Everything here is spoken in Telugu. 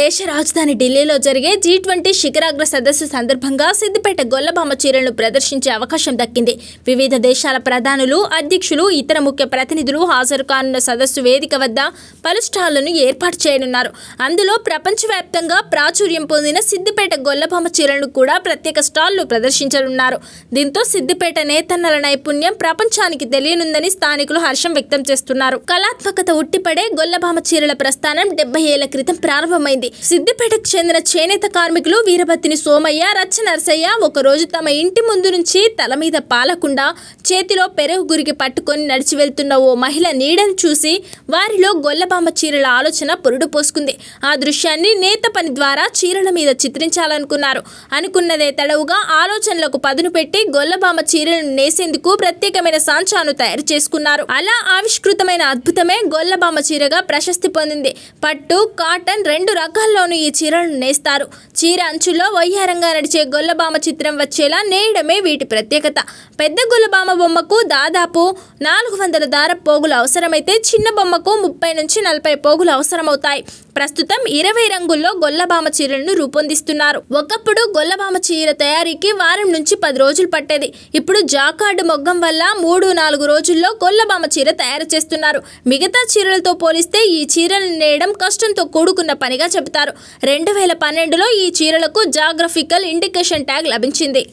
దేశ రాజధాని ఢిల్లీలో జరిగే జీ ట్వంటీ శిఖరాగ్ర సదస్సు సందర్భంగా సిద్దిపేట గొల్లభామ చీరలను ప్రదర్శించే అవకాశం దక్కింది వివిధ దేశాల ప్రధానులు అధ్యక్షులు ఇతర ముఖ్య ప్రతినిధులు హాజరు కానున్న సదస్సు వేదిక వద్ద పలు స్టాళ్లను ఏర్పాటు చేయనున్నారు అందులో ప్రపంచవ్యాప్తంగా ప్రాచుర్యం పొందిన సిద్దిపేట గొల్లభామ చీరలను కూడా ప్రత్యేక స్టాళ్లు ప్రదర్శించనున్నారు దీంతో సిద్దిపేట నేతన్నల నైపుణ్యం ప్రపంచానికి తెలియనుందని స్థానికులు హర్షం వ్యక్తం చేస్తున్నారు కళాత్మకత ఉట్టిపడే గొల్లబామ చీరల ప్రస్థానం డెబ్బై ఏళ్ల క్రితం ప్రారంభం ప్రారంభమైంది సిద్దిపేటకు చెందిన చేనేత కార్మికులు వీరభత్తిని సోమయ్య రచ్చ నర్సయ్య ఒకరోజు తమ ఇంటి ముందు నుంచి తల మీద పాలకుండా చేతిలో పెరగు గురికి పట్టుకొని నడిచి వెళ్తున్న ఓ మహిళ నీడను చూసి వారిలో గొల్లబామ్మ చీరల ఆలోచన పురుడు పోసుకుంది ఆ దృశ్యాన్ని నేత పని ద్వారా చీరల మీద చిత్రించాలనుకున్నారు అనుకున్నదే తడవుగా ఆలోచనలకు పదును పెట్టి గొల్లబామ్మ చీరలను నేసేందుకు ప్రత్యేకమైన సాంచాను తయారు చేసుకున్నారు అలా ఆవిష్కృతమైన అద్భుతమే గొల్లబామ్మ చీరగా ప్రశస్తి పొందింది పట్టు కాటన్ రెండు రంగాల్లోనూ ఈ చీరను నేస్తారు చీర అంచులో వయ్యారంగా నడిచే గొల్లబామ చిత్రం వచ్చేలా నేయడమే వీటి ప్రత్యేకత పెద్ద గొల్లబామ బొమ్మకు దాదాపు నాలుగు వందల దార పోగులు అవసరమైతే చిన్న బొమ్మకు ముప్పై నుంచి నలభై పోగులు అవసరమవుతాయి ప్రస్తుతం ఇరవై రంగుల్లో గొల్లబామ చీరలను రూపొందిస్తున్నారు ఒకప్పుడు గొల్లబామ చీర తయారీకి వారం నుంచి పది రోజులు పట్టేది ఇప్పుడు జాకార్డు మొగ్గం వల్ల మూడు నాలుగు రోజుల్లో గొల్లబామ చీర తయారు చేస్తున్నారు మిగతా చీరలతో పోలిస్తే ఈ చీరలు నేయడం కష్టంతో కూడుకున్న పనిగా చెబుతారు రెండు వేల పన్నెండులో ఈ చీరలకు జాగ్రఫికల్ ఇండికేషన్ ట్యాగ్ లభించింది